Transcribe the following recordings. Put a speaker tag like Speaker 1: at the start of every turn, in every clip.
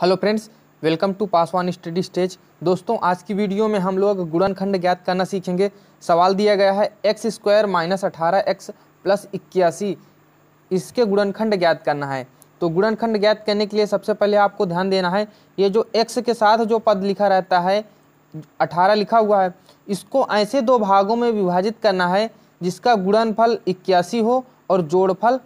Speaker 1: hello friends welcome to pass one study stage दोस्तों आज की वीडियो में हम लोग गुणनखंड ज्ञात करना सीखेंगे सवाल दिया गया है एक्स स्क्वायर माइनस अठारह एक्स प्लस इक्यासी इसके गुणनखंड ज्ञात करना है तो गुणनखंड ज्ञात करने के लिए सबसे पहले आपको ध्यान देना है ये जो एक्स के साथ जो पद लिखा रहता है अठारह लिखा हुआ है इसको ऐसे दो भागों में विभाजित करना है जिसका गुणनफल इक्यासी हो और जोड़फल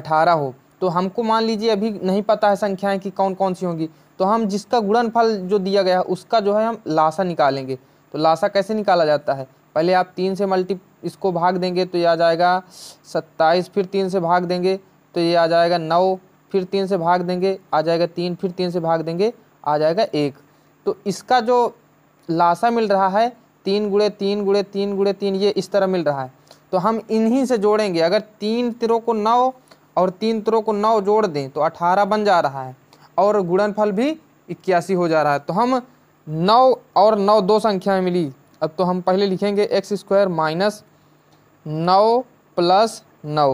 Speaker 1: अठारह हो तो हमको मान लीजिए अभी नहीं पता है संख्याएं कि कौन कौन सी होंगी तो हम जिसका गुणनफल जो दिया गया है उसका जो है हम लाशा निकालेंगे तो लाशा कैसे निकाला जाता है पहले आप तीन से मल्टी इसको भाग देंगे तो ये आ जाएगा सत्ताईस फिर तीन से भाग देंगे तो ये आ जाएगा नौ फिर तीन से भाग देंगे आ जाएगा तीन फिर तीन से भाग देंगे आ जाएगा एक तो इसका जो लाशा मिल रहा है तीन गुड़े तीन गुड़े तीन गुड़े तीन ये इस तरह मिल रहा है तो हम इन्हीं से जोड़ेंगे अगर तीन तिरों को नौ और तीन त्रो को नौ जोड़ दें तो अठारह बन जा रहा है और गुणनफल भी इक्यासी हो जा रहा है तो हम नौ और नौ दो संख्याएं मिली अब तो हम पहले लिखेंगे एक्स स्क्वायर माइनस नौ प्लस नौ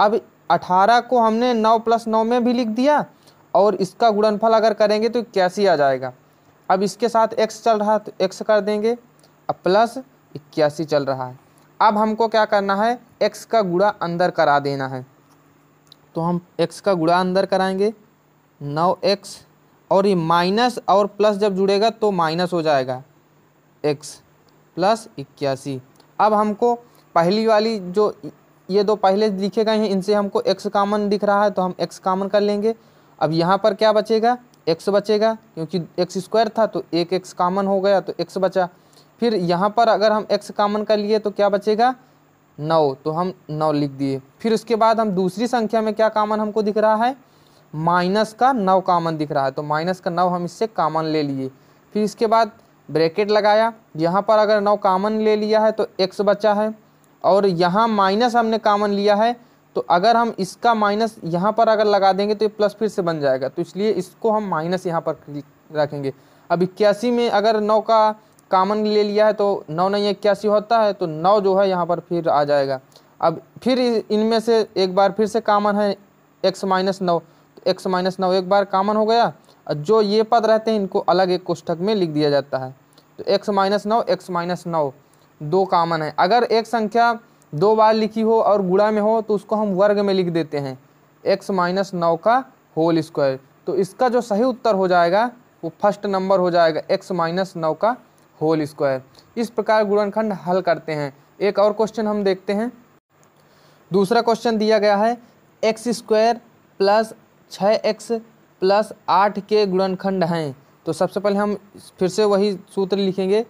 Speaker 1: अब अठारह को हमने नौ प्लस नौ में भी लिख दिया और इसका गुणनफल अगर करेंगे तो इक्यासी आ जाएगा अब इसके साथ एक्स चल रहा है तो एक्स कर देंगे अब प्लस इक्यासी चल रहा है अब हमको क्या करना है एक्स का गुड़ा अंदर करा देना है तो हम एक्स का गुड़ा अंदर कराएंगे नौ एक्स और ये माइनस और प्लस जब जुड़ेगा तो माइनस हो जाएगा एक्स प्लस इक्यासी अब हमको पहली वाली जो ये दो पहले लिखे गए हैं इनसे हमको एक्स कामन दिख रहा है तो हम एक्स कामन कर लेंगे अब यहाँ पर क्या बचेगा एक्स बचेगा क्योंकि एक्स स्क्वायर था तो एक एक्स कामन हो गया तो एक्स बचा फिर यहाँ पर अगर हम एक्स कामन कर लिए तो क्या बचेगा नौ तो हम नौ लिख दिए फिर उसके बाद हम दूसरी संख्या में क्या कामन हमको दिख रहा है माइनस का नौ कामन दिख रहा है तो माइनस का नौ हम इससे कामन ले लिए फिर इसके बाद ब्रैकेट लगाया यहाँ पर अगर नौ कामन ले लिया है तो एक्स बचा है और यहाँ माइनस हमने कामन लिया है तो अगर हम इसका माइनस यहाँ पर अगर लगा देंगे तो ये प्लस फिर से बन जाएगा तो इसलिए इसको हम माइनस यहाँ पर रखेंगे अब इक्यासी में अगर नौ का कामन ले लिया है तो नौ नहीं इक्यासी होता है तो नौ जो है यहाँ पर फिर आ जाएगा अब फिर इनमें से एक बार फिर से कामन है एक्स माइनस नौ तो एक्स माइनस नौ एक बार कामन हो गया और जो ये पद रहते हैं इनको अलग एक कोष्ठक में लिख दिया जाता है तो एक्स माइनस नौ एक्स माइनस नौ दो कामन है अगर एक संख्या दो बार लिखी हो और गुड़ा में हो तो उसको हम वर्ग में लिख देते हैं एक्स माइनस नौ का होल स्क्वायर तो इसका जो सही उत्तर हो जाएगा वो फर्स्ट नंबर हो जाएगा एक्स माइनस नौ का होल स्क्वायर इस प्रकार गुणनखंड हल करते हैं एक और क्वेश्चन हम देखते हैं दूसरा क्वेश्चन दिया गया है एक्स स्क्वायर प्लस छः एक्स प्लस आठ के गुणनखंड हैं तो सबसे पहले हम फिर से वही सूत्र लिखेंगे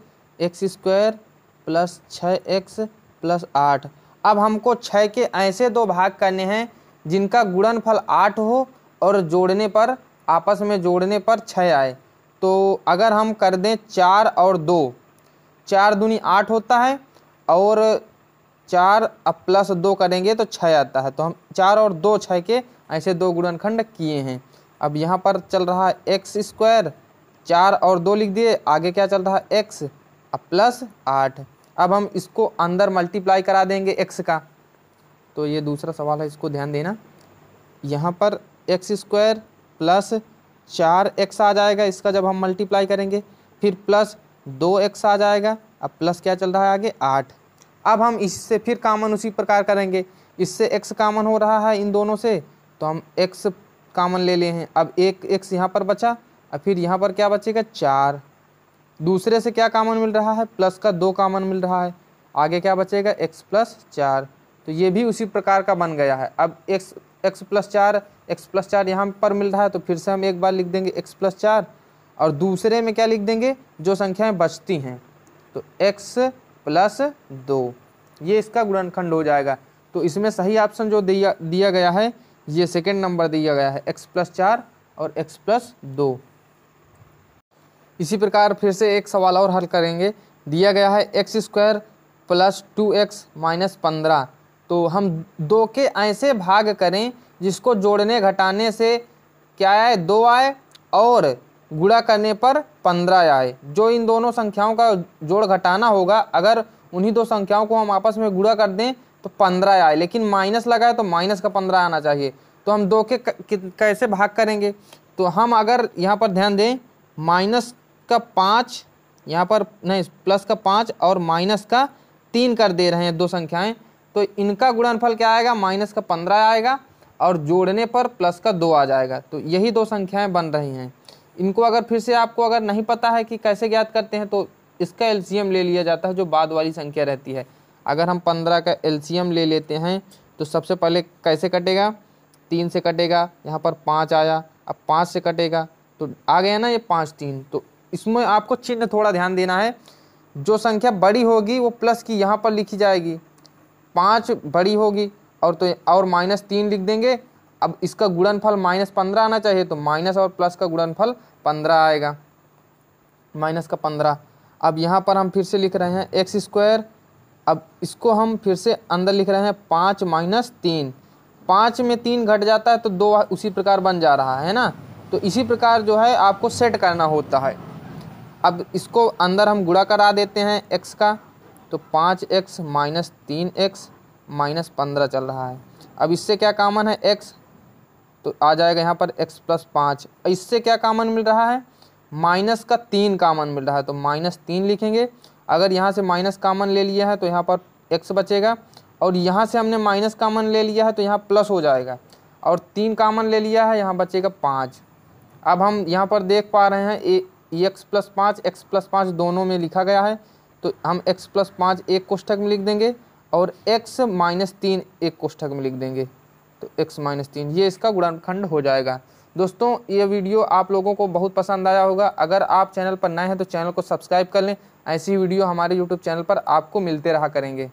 Speaker 1: एक्स स्क्वायर प्लस छः एक्स प्लस आठ अब हमको छः के ऐसे दो भाग करने हैं जिनका गुणनफल आठ हो और जोड़ने पर आपस में जोड़ने पर छः आए तो अगर हम कर दें चार और दो चार दूनी आठ होता है और चार अब प्लस दो करेंगे तो छः आता है तो हम चार और दो छः के ऐसे दो गुणनखंड किए हैं अब यहाँ पर चल रहा है एक्स स्क्वायर चार और दो लिख दिए आगे क्या चल रहा है एक्स अब प्लस आठ अब हम इसको अंदर मल्टीप्लाई करा देंगे एक्स का तो ये दूसरा सवाल है इसको ध्यान देना यहाँ पर एक्स स्क्वायर प्लस चार एक्स आ जाएगा इसका जब हम मल्टीप्लाई करेंगे फिर प्लस दो एक्स आ जाएगा अब प्लस क्या चल रहा है आगे आठ अब हम इससे फिर कामन उसी प्रकार करेंगे इससे एक्स कामन हो रहा है इन दोनों से तो हम एक्स कामन ले लिए हैं अब एक एक्स यहाँ पर बचा और फिर यहाँ पर क्या बचेगा चार दूसरे से क्या कामन मिल रहा है प्लस का दो कामन मिल रहा है आगे क्या बचेगा एक्स प्लस चार तो ये भी उसी प्रकार का बन गया है अब एक्स एक्स प्लस चार एक्स प्लस चार यहाँ पर मिल रहा है तो फिर से हम एक बार लिख देंगे एक्स प्लस चार और दूसरे में क्या लिख देंगे जो संख्याएं बचती हैं तो एक्स प्लस दो ये इसका गुणनखंड हो जाएगा तो इसमें सही ऑप्शन जो दिया दिया गया है ये सेकेंड नंबर दिया गया है एक्स प्लस चार और एक्स प्लस दो इसी प्रकार फिर से एक सवाल और हल करेंगे दिया गया है X square plus two X minus पंद्रह तो हम दो के ऐसे भाग करें जिसको जोड़ने घटाने से क्या आए दो आए और गुड़ा करने पर पंद्रह आए जो इन दोनों संख्याओं का जोड़ घटाना होगा अगर उन्हीं दो संख्याओं को हम आपस में गुड़ा कर दें तो पंद्रह आए लेकिन माइनस लगाए तो माइनस का पंद्रह आना चाहिए तो हम दो के कैसे भाग करेंगे तो हम अगर यहाँ पर ध्यान दें माइनस का पाँच यहाँ पर नहीं प्लस का पाँच और माइनस का तीन कर दे रहे हैं दो संख्याएं तो इनका गुणनफल क्या आएगा माइनस का पंद्रह आएगा और जोड़ने पर प्लस का दो आ जाएगा तो यही दो संख्याएं बन रही हैं इनको अगर फिर से आपको अगर नहीं पता है कि कैसे ज्ञात करते हैं तो इसका एलसीएम ले लिया जाता है जो बाद वाली संख्या रहती है अगर हम पंद्रह का एलसीएम ले लेते हैं तो सबसे पहले कैसे कटेगा तीन से कटेगा यहाँ पर पाँच आया अब पाँच से कटेगा तो आ गया ना ये पाँच तीन तो इसमें आपको चिन्ह थोड़ा ध्यान देना है जो संख्या बड़ी होगी वो प्लस की यहाँ पर लिखी जाएगी पाँच बड़ी होगी और तो और माइनस तीन लिख देंगे अब इसका गुणनफल माइनस पंद्रह आना चाहिए तो माइनस और प्लस का गुणनफल पंद्रह आएगा माइनस का पंद्रह अब यहाँ पर हम फिर से लिख रहे हैं एक्स स्क्वायर अब इसको हम फिर से अंदर लिख रहे हैं पाँच माइनस तीन पाँच में तीन घट जाता है तो दो उसी प्रकार बन जा रहा है ना तो इसी प्रकार जो है आपको सेट करना होता है अब इसको अंदर हम गुड़ा करा देते हैं एक्स का तो पाँच एक्स माइनस तीन एक्स माइनस पंद्रह चल रहा है अब इससे क्या कामन है एक्स तो आ जाएगा यहाँ पर एक्स प्लस पाँच इससे क्या कामन मिल रहा है माइनस का तीन कामन मिल रहा है तो माइनस तीन लिखेंगे अगर यहाँ से माइनस कामन ले लिया है तो यहाँ पर एक्स बचेगा और यहाँ से हमने माइनस कामन ले लिया है तो यहाँ प्लस हो जाएगा और तीन कामन ले लिया है यहाँ बचेगा पाँच अब हम यहाँ पर देख पा रहे हैं एक्स प्लस पाँच एक्स प्लस पाँच दोनों में लिखा गया है तो हम x प्लस पाँच एक कोष्ठक में लिख देंगे और x माइनस तीन एक कोष्ठक में लिख देंगे तो x माइनस तीन ये इसका गुणनखंड हो जाएगा दोस्तों ये वीडियो आप लोगों को बहुत पसंद आया होगा अगर आप चैनल पर नए हैं तो चैनल को सब्सक्राइब कर लें ऐसी वीडियो हमारे यूट्यूब चैनल पर आपको मिलते रहा करेंगे